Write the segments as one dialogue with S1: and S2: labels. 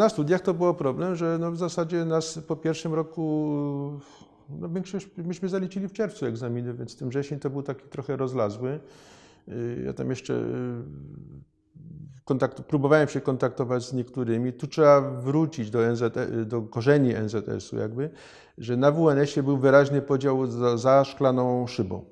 S1: Na studiach to było problem, że no w zasadzie nas po pierwszym roku, no większość, myśmy zaliczyli w czerwcu egzaminy, więc ten wrzesień to był taki trochę rozlazły. Y, ja tam jeszcze y, kontakt, próbowałem się kontaktować z niektórymi. Tu trzeba wrócić do, NZ do korzeni NZS-u jakby, że na WNS-ie był wyraźny podział za, za szklaną szybą.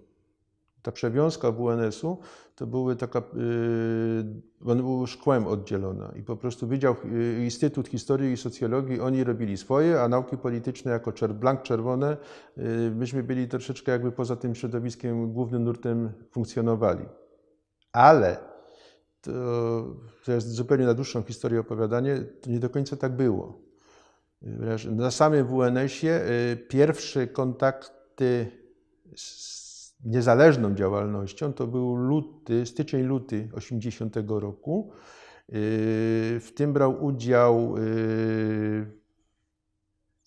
S1: Ta przewiązka WNS-u to były taka, yy, ona szkłem oddzielona i po prostu Wydział, y, Instytut Historii i Socjologii, oni robili swoje, a nauki polityczne jako czer blank czerwone, y, myśmy byli troszeczkę jakby poza tym środowiskiem, głównym nurtem funkcjonowali. Ale to, to jest zupełnie na dłuższą historię opowiadanie, to nie do końca tak było. Na samym WNS-ie y, pierwsze kontakty z niezależną działalnością. To był luty, styczeń luty 80 roku. Y, w tym brał udział y,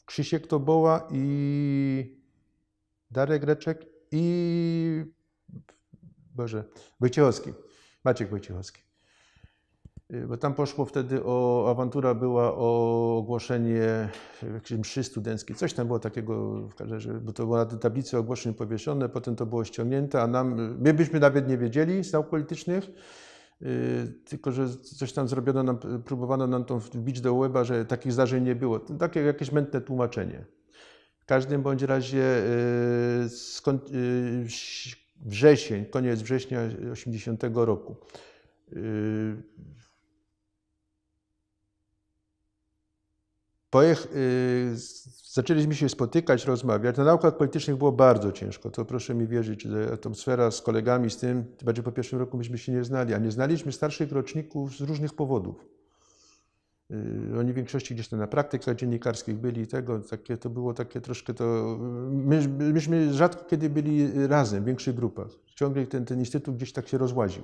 S1: Krzysiek Toboła i Darek Reczek i Boże, Wojciechowski, Maciek Wojciechowski. Y, bo tam poszło wtedy o, awantura była o ogłoszenie e, mszy studenckiej, coś tam było takiego, bo to było na tej tablicy ogłoszeń powieszone, potem to było ściągnięte, a nam, e, my byśmy nawet nie wiedzieli z nauk politycznych, e, tylko że coś tam zrobiono nam, próbowano nam tą wbić do łeba, że takich zdarzeń nie było. Takie jakieś mętne tłumaczenie. W każdym bądź razie skąd, wrzesień, koniec września 80 roku Pojech, y, zaczęliśmy się spotykać, rozmawiać. Na naukach politycznych było bardzo ciężko, to proszę mi wierzyć. że Atmosfera z kolegami, z tym, tym znaczy bardziej po pierwszym roku myśmy się nie znali, a nie znaliśmy starszych roczników z różnych powodów. Y, oni w większości gdzieś tam na praktykach dziennikarskich byli i tego, takie, to było takie troszkę to... My, myśmy rzadko kiedy byli razem w większych grupach. Ciągle ten, ten instytut gdzieś tak się rozłaził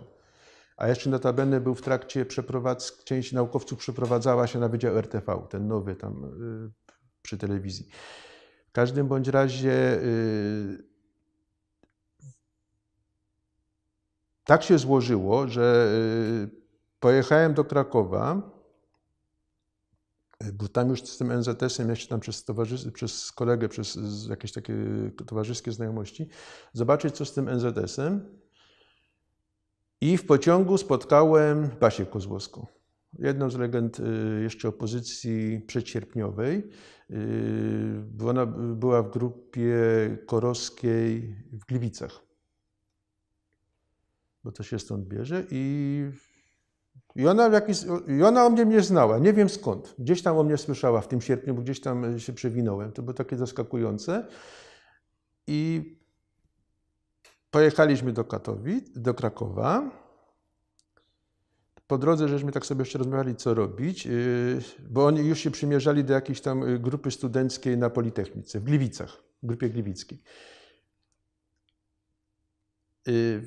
S1: a jeszcze notabene był w trakcie przeprowadzki, część naukowców przeprowadzała się na Wydział RTV, ten nowy tam y, przy telewizji. W każdym bądź razie y, tak się złożyło, że y, pojechałem do Krakowa, był tam już z tym NZS-em, jeszcze tam przez, przez kolegę, przez jakieś takie towarzyskie znajomości, zobaczyć co z tym NZS-em. I w pociągu spotkałem Basię Kozłowską, jedną z legend y, jeszcze opozycji przedsierpniowej. Y, ona była w grupie korowskiej w Gliwicach, bo to się stąd bierze. I, i, ona, w jakiś, I ona o mnie mnie znała, nie wiem skąd. Gdzieś tam o mnie słyszała w tym sierpniu, bo gdzieś tam y, się przewinąłem. To było takie zaskakujące. I Pojechaliśmy do Katowic, do Krakowa. Po drodze żeśmy tak sobie jeszcze rozmawiali, co robić, y, bo oni już się przymierzali do jakiejś tam y, grupy studenckiej na Politechnice, w Gliwicach, w grupie gliwickiej. Y,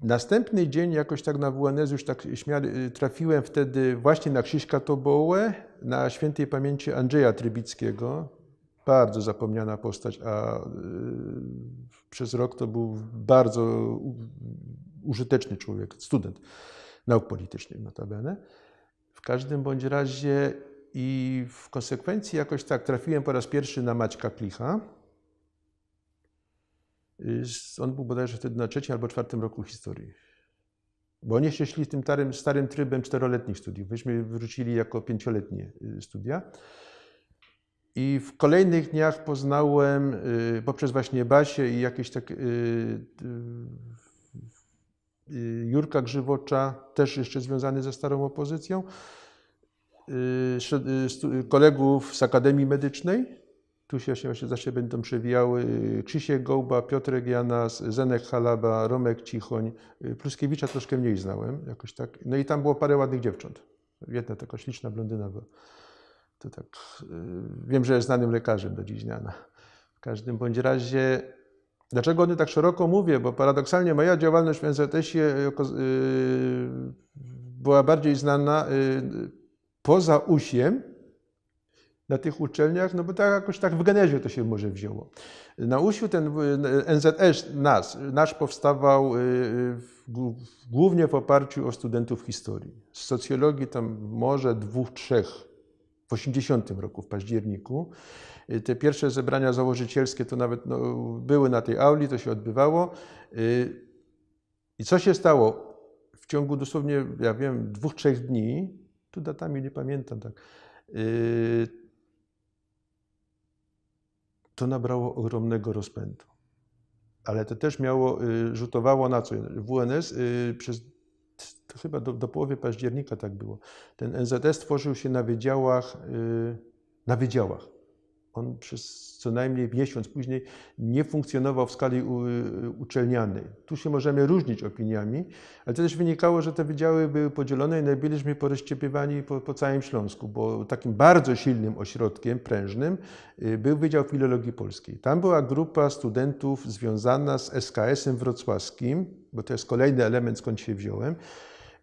S1: następny dzień jakoś tak na WNS już tak śmiali, trafiłem wtedy właśnie na Krzyśka Tobołę, na świętej pamięci Andrzeja Trybickiego, bardzo zapomniana postać, a y, przez rok to był bardzo użyteczny człowiek, student nauk politycznych notabene. W każdym bądź razie i w konsekwencji jakoś tak trafiłem po raz pierwszy na Maćka Klicha. Y, on był bodajże wtedy na trzecim albo czwartym roku historii. Bo oni się szli tym starym, starym trybem czteroletnich studiów. Myśmy wrócili jako pięcioletnie y, studia. I w kolejnych dniach poznałem y, poprzez właśnie Basię i jakieś tak. Y, y, Jurka Grzywocza, też jeszcze związany ze starą opozycją, kolegów z Akademii Medycznej. Tu się właśnie zawsze będą przewijały Krzysiek Gołba, Piotrek Janas, Zenek Halaba, Romek Cichoń. Pluskiewicza troszkę mniej znałem jakoś tak. No i tam było parę ładnych dziewcząt. Jedna taka śliczna blondyna była. To tak, y, wiem, że jest znanym lekarzem do dziś dnia. W każdym bądź razie, dlaczego o tym tak szeroko mówię? Bo paradoksalnie moja działalność w NZS-ie y, y, była bardziej znana poza USiem, na tych uczelniach, no bo tak jakoś tak w genezie to się może wzięło. Na USiU e ten NZS, nas, nasz powstawał głównie w oparciu o studentów historii. Z socjologii tam może dwóch, trzech w 80 roku, w październiku. Y, te pierwsze zebrania założycielskie to nawet no, były na tej auli, to się odbywało. Y, I co się stało? W ciągu dosłownie, ja wiem, dwóch, trzech dni, tu datami nie pamiętam, tak, y, to nabrało ogromnego rozpędu. Ale to też miało, rzutowało na co? WNS przez to chyba do, do, połowy października tak było. Ten NZS tworzył się na wydziałach, y, na wydziałach. On przez co najmniej miesiąc później nie funkcjonował w skali u, uczelnianej. Tu się możemy różnić opiniami, ale to też wynikało, że te wydziały były podzielone i najbyliśmy porozciepiewani po, po całym Śląsku, bo takim bardzo silnym ośrodkiem, prężnym, y, był Wydział Filologii Polskiej. Tam była grupa studentów związana z SKS-em wrocławskim, bo to jest kolejny element, skąd się wziąłem.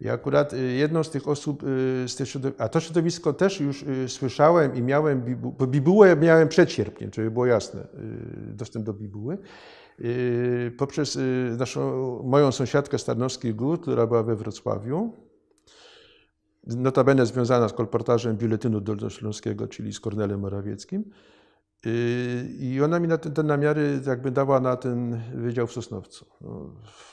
S1: I akurat y, jedną z tych osób, y, z tych a to środowisko też już y, słyszałem i miałem, bo bibułę miałem przed sierpniem, żeby było jasne, dostęp do bibuły. Poprzez naszą, moją sąsiadkę z Tarnowskich Gór, która była we Wrocławiu, notabene związana z kolportażem Biuletynu Dolnośląskiego, czyli z Kornelem Morawieckim, Y, I ona mi na ten, te namiary jakby dała na ten wydział w Sosnowcu. No,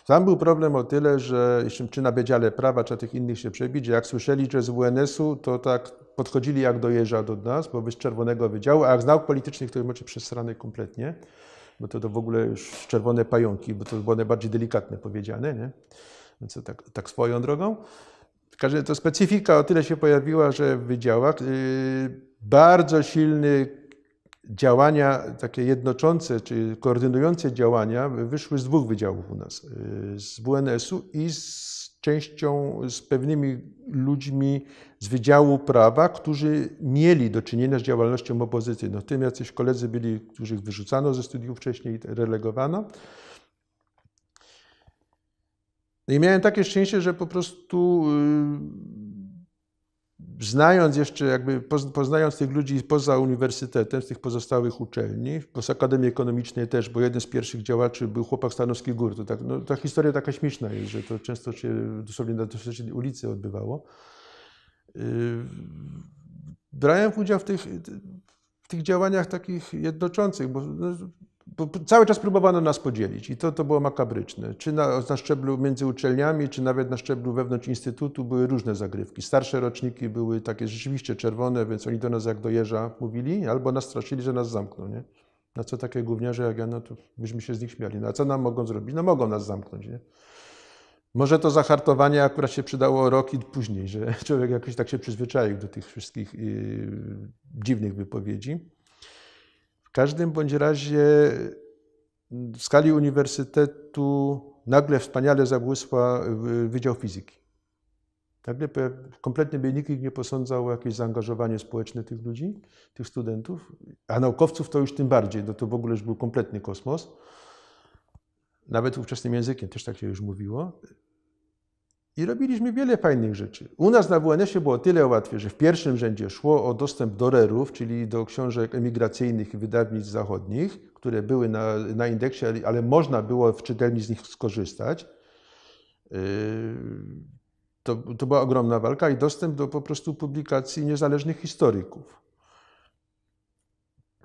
S1: tam był problem o tyle, że czy na Wydziale Prawa, czy tych innych się że jak słyszeli, że z WNS-u, to tak podchodzili jak dojeżdża do nas, bo być czerwonego wydziału, a jak z nauk politycznych, to im oczy przesrane kompletnie, bo to, to w ogóle już czerwone pająki, bo to było najbardziej delikatne powiedziane, nie? Więc tak, tak swoją drogą. Każdy, to specyfika o tyle się pojawiła, że w wydziałach yy, bardzo silny działania takie jednoczące, czy koordynujące działania wyszły z dwóch wydziałów u nas, y, z WNS-u i z częścią, z pewnymi ludźmi z Wydziału Prawa, którzy mieli do czynienia z działalnością opozycyjną. W tym jacyś koledzy byli, których wyrzucano ze studiów wcześniej, relegowano. No I miałem takie szczęście, że po prostu y, znając jeszcze, jakby poznając tych ludzi poza uniwersytetem, z tych pozostałych uczelni, z Akademii Ekonomicznej też, bo jeden z pierwszych działaczy był chłopak Stanowski Gór. To tak, no, ta historia taka śmieszna jest, że to często się dosłownie na ulicy odbywało. Yy, brałem udział w tych, w tych działaniach takich jednoczących, bo no, cały czas próbowano nas podzielić i to, to było makabryczne. Czy na, na szczeblu między uczelniami, czy nawet na szczeblu wewnątrz instytutu były różne zagrywki. Starsze roczniki były takie rzeczywiście czerwone, więc oni do nas jak do jeża mówili, albo nas straszyli, że nas zamkną. Nie? Na co takie gówniarze jak ja, no to byśmy się z nich śmiali. No a co nam mogą zrobić? No mogą nas zamknąć. Nie? Może to zahartowanie akurat się przydało rok i później, że człowiek jakoś tak się przyzwyczaił do tych wszystkich yy, dziwnych wypowiedzi. W każdym bądź razie mm, w skali uniwersytetu nagle wspaniale zabłysła y, Wydział Fizyki. Nagle kompletnie by nikt nie posądzał o jakieś zaangażowanie społeczne tych ludzi, tych studentów, a naukowców to już tym bardziej, no to w ogóle już był kompletny kosmos. Nawet ówczesnym językiem też tak się już mówiło. I robiliśmy wiele fajnych rzeczy. U nas na WNS-ie było tyle łatwiej, że w pierwszym rzędzie szło o dostęp do rerów, czyli do książek emigracyjnych i wydawnictw zachodnich, które były na, na indeksie, ale można było w czytelni z nich skorzystać. Yy, to, to była ogromna walka i dostęp do po prostu publikacji niezależnych historyków.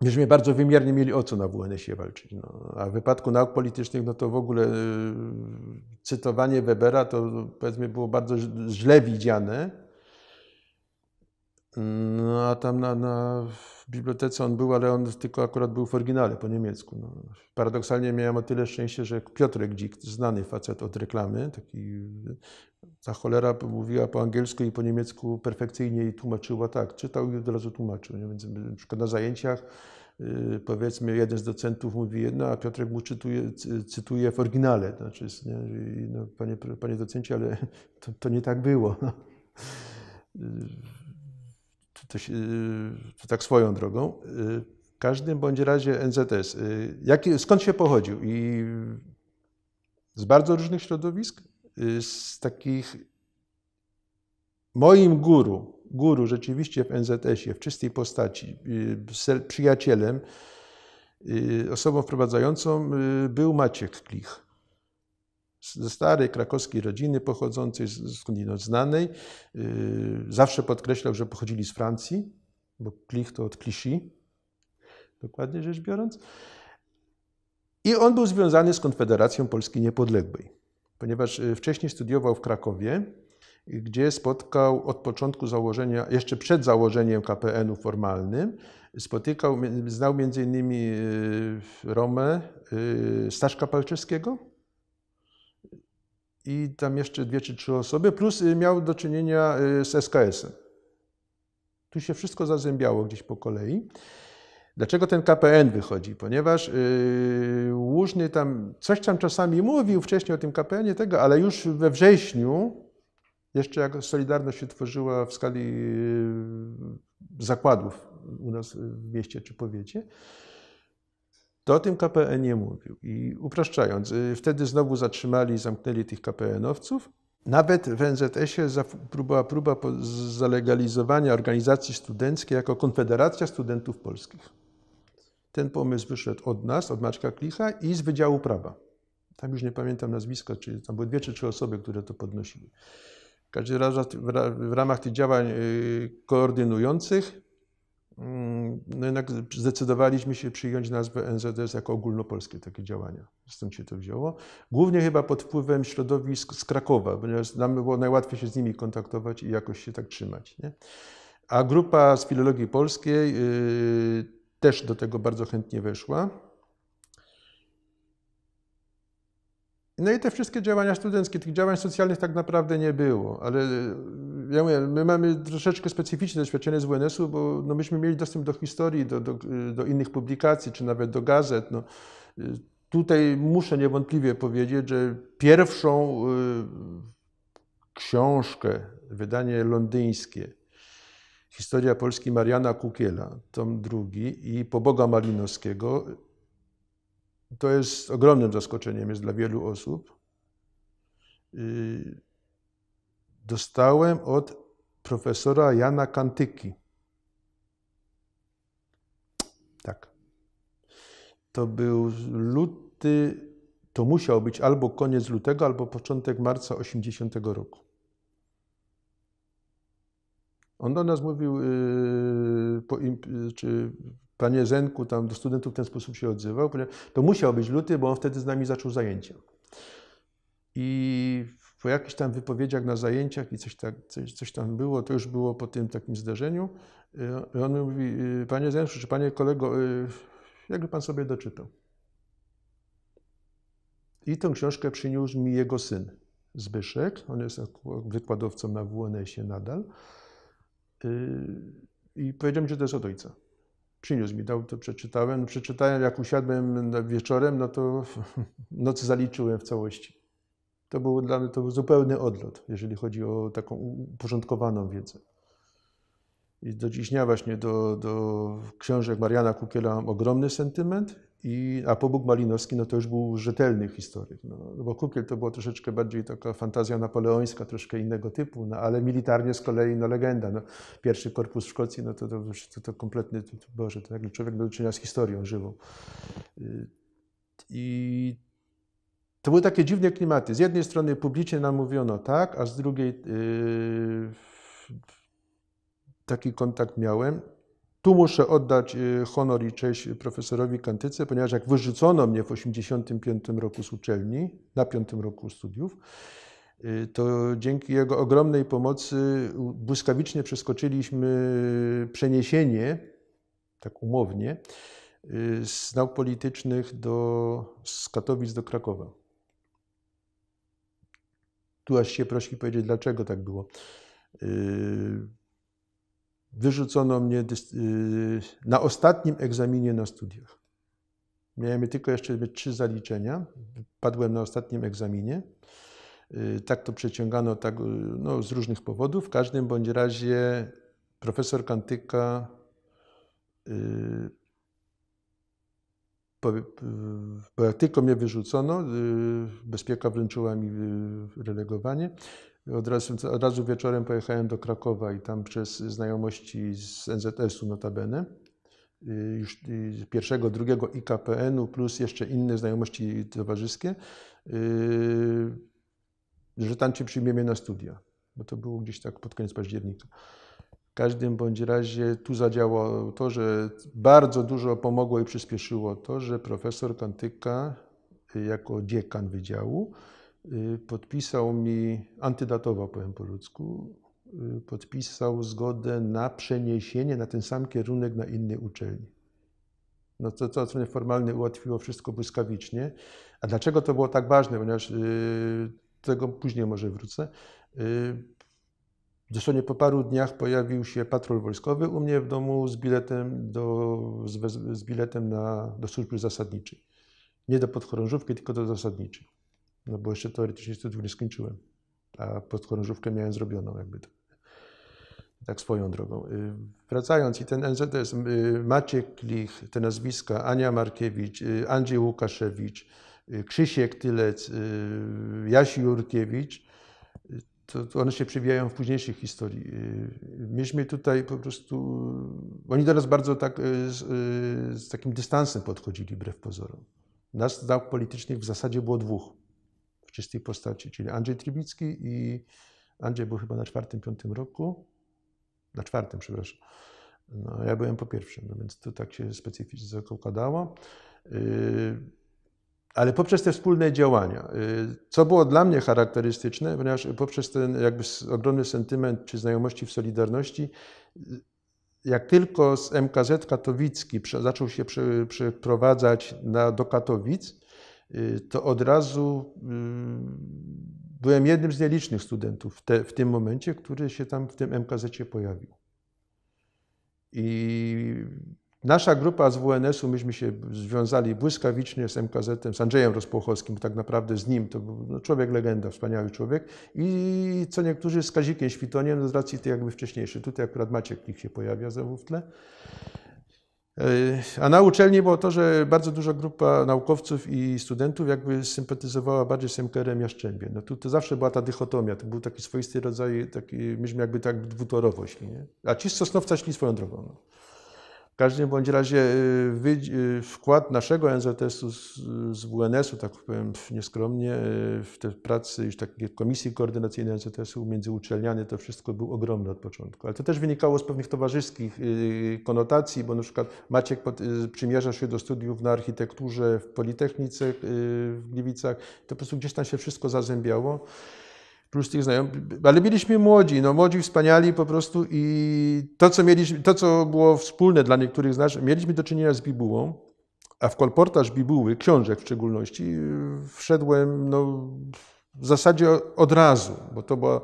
S1: Myśmy bardzo wymiernie mieli o co na WNS-ie walczyć. No. A w wypadku nauk politycznych, no to w ogóle y, cytowanie Webera to powiedzmy było bardzo źle widziane. No, a tam na, na w bibliotece on był, ale on tylko akurat był w oryginale po niemiecku. No. Paradoksalnie miałem o tyle szczęście, że Piotrek Dzik, znany facet od reklamy, taki ta cholera mówiła po angielsku i po niemiecku perfekcyjnie i tłumaczyła tak. Czytał i od razu tłumaczył. Nie? Więc na przykład na zajęciach yy, powiedzmy jeden z docentów mówi jedno, a Piotrek mu czytuje, cytuje w oryginale. znaczy, nie? No, panie, panie docencie, ale to, to nie tak było. No. Y, to, to, się, y, to, tak swoją drogą. Y, w każdym bądź razie NZS, skąd się pochodził? I z bardzo różnych środowisk? Y, z takich moim guru, guru rzeczywiście w NZS-ie, w czystej postaci, y, przyjacielem, y, osobą wprowadzającą był Maciek Klich. Ze starej krakowskiej rodziny pochodzącej, skądinąd znanej. Zawsze podkreślał, że pochodzili z Francji, bo Klich to od Clichy, dokładnie rzecz biorąc. I on był związany z Konfederacją Polski Niepodległej ponieważ y, wcześniej studiował w Krakowie, gdzie spotkał od początku założenia, jeszcze przed założeniem KPN-u formalnym, spotykał, znał m.in. Y, Romę y, Staszka Palczewskiego i tam jeszcze dwie czy trzy osoby, plus miał do czynienia z SKS-em. Tu się wszystko zazębiało gdzieś po kolei. Dlaczego ten KPN wychodzi? Ponieważ tam, coś tam czasami mówił wcześniej o tym kapelanie tego, ale już we wrześniu, jeszcze jak Solidarność się tworzyła w skali y, zakładów u nas w mieście czy powiecie, to o tym KPN nie mówił. I upraszczając, y, wtedy znowu zatrzymali i zamknęli tych KPN-owców. Nawet w NZS-ie próbowała próba zalegalizowania organizacji studenckiej jako Konfederacja Studentów Polskich. Ten pomysł wyszedł od nas, od Maćka Klicha i z Wydziału Prawa. Tam już nie pamiętam nazwiska, czy tam były dwie czy trzy osoby, które to podnosiły. W każdym razie w ramach tych działań y, koordynujących mm, no jednak zdecydowaliśmy się przyjąć nazwę NZS jako ogólnopolskie takie działania. Stąd się to wzięło. Głównie chyba pod wpływem środowisk z Krakowa, ponieważ nam było najłatwiej się z nimi kontaktować i jakoś się tak trzymać. Nie? A grupa z filologii polskiej y, też do tego bardzo chętnie weszła. No i te wszystkie działania studenckie, tych działań socjalnych tak naprawdę nie było, ale e, ja mówię, my mamy troszeczkę specyficzne doświadczenie z wns u bo no myśmy mieli dostęp do historii, do, do, e, do innych publikacji, czy nawet do gazet. No. E, tutaj muszę niewątpliwie powiedzieć, że pierwszą książkę, wydanie londyńskie, Historia Polski Mariana Kukiela, tom drugi i Poboga Malinowskiego. To jest ogromnym zaskoczeniem jest dla wielu osób. Y, dostałem od profesora Jana Kantyki. Tak. To był luty, to musiał być albo koniec lutego, albo początek marca 80 roku. On do nas mówił, yy, po, czy panie Zenku, tam do studentów w ten sposób się odzywał. To musiał być luty, bo on wtedy z nami zaczął zajęcia. I po jakichś tam wypowiedziach na zajęciach i coś, tak, coś, coś tam było, to już było po tym takim zdarzeniu. Yy, on mówi, y, panie Zenku, czy panie kolego, y, jakby pan sobie doczytał? I tę książkę przyniósł mi jego syn, Zbyszek. On jest wykładowcą na WNS-ie nadal. Yy, I powiedział mi, że to jest od ojca. Przyniósł mi, dał to, przeczytałem. No, przeczytałem, jak usiadłem wieczorem, no to noc zaliczyłem w całości. To był dla mnie to był zupełny odlot, jeżeli chodzi o taką uporządkowaną wiedzę. I do dziś dnia właśnie do, do książek Mariana Kukiela mam ogromny sentyment i, a pobóg Malinowski no to już był rzetelny historyk, no. no, bo Kukiel to była troszeczkę bardziej taka fantazja napoleońska, troszkę innego typu, no, ale militarnie z kolei no, legenda. No, pierwszy korpus w Szkocji no, to, to, to, to kompletny, to, to, Boże, to nagle człowiek do czynienia z historią żywą. I to były takie dziwne klimaty. Z jednej strony publicznie nam mówiono tak, a z drugiej yy, taki kontakt miałem. Tu muszę oddać y, honor i cześć profesorowi Kantyce, ponieważ jak wyrzucono mnie w 1985 roku z uczelni, na piątym roku studiów, y, to dzięki jego ogromnej pomocy błyskawicznie przeskoczyliśmy przeniesienie, tak umownie, y, z nauk politycznych do, z Katowic do Krakowa. Tu aż się prosi powiedzieć, dlaczego tak było wyrzucono mnie y, na ostatnim egzaminie na studiach. Miałem tylko jeszcze trzy zaliczenia. Padłem na ostatnim egzaminie. Y, tak to przeciągano tak, no, z różnych powodów. W każdym bądź razie profesor Kantyka y, bo jak tylko mnie wyrzucono, bezpieka wręczyła mi relegowanie, od razu, od razu wieczorem pojechałem do Krakowa i tam przez znajomości z NZS-u notabene, y, już y, pierwszego, drugiego IKPN-u plus jeszcze inne znajomości towarzyskie, y, że tam cię przyjmiemy na studia, bo to było gdzieś tak pod koniec października. W każdym bądź razie tu zadziałało to, że bardzo dużo pomogło i przyspieszyło to, że profesor Kantyka jako dziekan wydziału Y, podpisał mi, antydatowo powiem po ludzku, y, podpisał zgodę na przeniesienie na ten sam kierunek na innej uczelni. No to, to strony formalne ułatwiło wszystko błyskawicznie. A dlaczego to było tak ważne? Ponieważ yy, tego później może wrócę. Yy, dosłownie po paru dniach pojawił się patrol wojskowy u mnie w domu z biletem, do, z, z biletem na, do służby zasadniczej. Nie do podchorążówki, tylko do zasadniczej. No bo jeszcze teoretycznie studiów nie skończyłem, a postchorążówkę miałem zrobioną jakby to. Tak, tak swoją drogą. Y, wracając, i ten NZ to jest y, Maciek Klich, te nazwiska, Ania Markiewicz, y, Andrzej Łukaszewicz, Krzysiek Tylec, Jaś Jurkiewicz, to, to, one się przewijają w późniejszych historii. Myśmy tutaj po prostu, oni do nas bardzo tak z, z takim dystansem podchodzili, wbrew pozorom. Nas nauk politycznych w zasadzie było dwóch czystej postaci, czyli Andrzej Trybicki i Andrzej był chyba na czwartym, piątym roku, na czwartym, przepraszam. No, ja byłem po pierwszym, no więc to tak się specyficznie zakładało. Yy, ale poprzez te wspólne działania, yy, co było dla mnie charakterystyczne, ponieważ poprzez ten jakby ogromny sentyment czy znajomości w Solidarności, yy, jak tylko z MKZ Katowicki zaczął się przeprowadzać na, do Katowic, Y, to od razu y, byłem jednym z nielicznych studentów w, te, w tym momencie, który się tam w tym MKZ pojawił. I nasza grupa z WNS-u, myśmy się związali błyskawicznie z MKZ-em, z Andrzejem Rozpłochowskim, tak naprawdę z nim, to był no, człowiek legenda, wspaniały człowiek i co niektórzy z Kazikiem Świtoniem, no, z racji tej jakby wcześniejszej, tutaj akurat Maciek Klik się pojawia znowu w tle, E, a na uczelni było to, że bardzo duża grupa naukowców i studentów jakby sympatyzowała bardziej z MKR-em Jaszczębie. No tu to zawsze była ta dychotomia, to był taki swoisty rodzaj, taki, myśmy jakby tak dwutorowość. Nie? A ci z Sosnowca szli swoją drogą. No. W każdym bądź razie y, y, wkład naszego NZS-u z, z WNS-u, tak powiem nieskromnie, y, w te pracy już takie komisji koordynacyjnej NZS-u międzyuczelniany, to wszystko był ogromny od początku. Ale to też wynikało z pewnych towarzyskich konotacji, bo na przykład Maciek pod, przymierza się do studiów na architekturze w Politechnice w Gliwicach, to po prostu gdzieś tam się wszystko zazębiało różnych znajomych, ale byliśmy młodzi, no młodzi, wspaniali po prostu i to, co, mieliśmy, to, co było wspólne dla niektórych z nas, mieliśmy do czynienia z bibułą, a w kolportaż bibuły, książek w szczególności, wszedłem no, w zasadzie od razu, bo to było,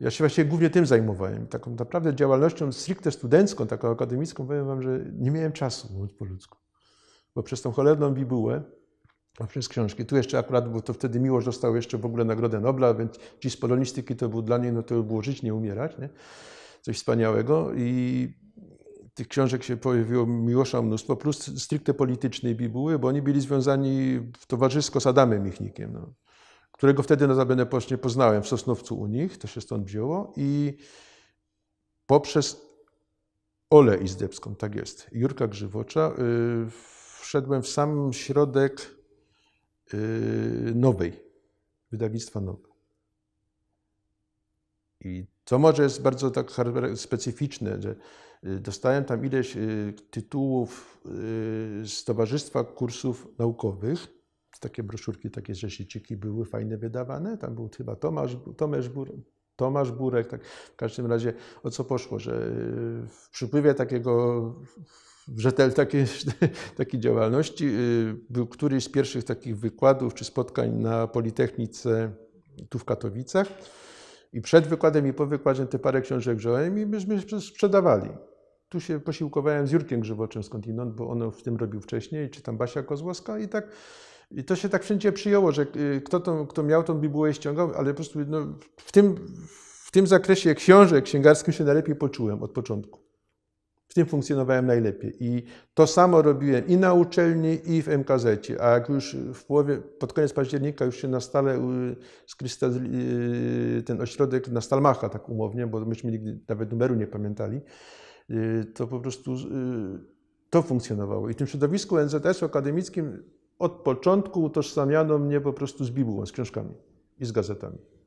S1: ja się właściwie głównie tym zajmowałem. Taką naprawdę działalnością stricte studencką, taką akademicką, powiem wam, że nie miałem czasu, mówiąc po ludzku. Bo przez tą cholerną bibułę przez książki. Tu jeszcze akurat, bo to wtedy Miłosz dostał jeszcze w ogóle Nagrodę Nobla, więc dziś z polonistyki to był dla niej, no to było żyć, nie umierać, nie? Coś wspaniałego i tych książek się pojawiło Miłosza mnóstwo, plus stricte politycznej bibuły, bo oni byli związani w towarzysko z Adamem Michnikiem, no, którego wtedy na notabene pocznie poznałem w Sosnowcu u nich, to się stąd wzięło i poprzez Ole Izdebską, tak jest, Jurka Grzywocza, yy, wszedłem w sam środek Y, nowej, wydawnictwa nowej I to może jest bardzo tak specyficzne, że y, dostałem tam ileś y, tytułów z Towarzystwa Kursów Naukowych. Takie broszurki, takie rzesiciki były fajne wydawane. Tam był chyba Tomasz, Tomasz, Tomasz Burek. Tak. W każdym razie o co poszło, że w przypływie takiego wrzetel rzetel takiej, takiej działalności. Y, był któryś z pierwszych takich wykładów czy spotkań na Politechnice tu w Katowicach. I przed wykładem i po wykładzie te parę książek wziąłem i myśmy sprzedawali. Tu się posiłkowałem z Jurkiem Grzywoczym skądinąd, bo on w tym robił wcześniej, czy tam Basia Kozłowska i tak. I to się tak wszędzie przyjęło, że y, kto, kto miał tą bibułę ściągał, ale po prostu no, w, tym, w tym zakresie książek księgarskim się najlepiej poczułem od początku. W tym funkcjonowałem najlepiej. I to samo robiłem i na uczelni, i w MKZ. A jak już w połowie, pod koniec października już się na stale y, y, ten ośrodek na Stalmacha, tak umownie, bo myśmy nigdy nawet numeru nie pamiętali, y, to po prostu to funkcjonowało. I w tym środowisku NZS akademickim od początku utożsamiano mnie po prostu z Bibułą, z książkami i z gazetami.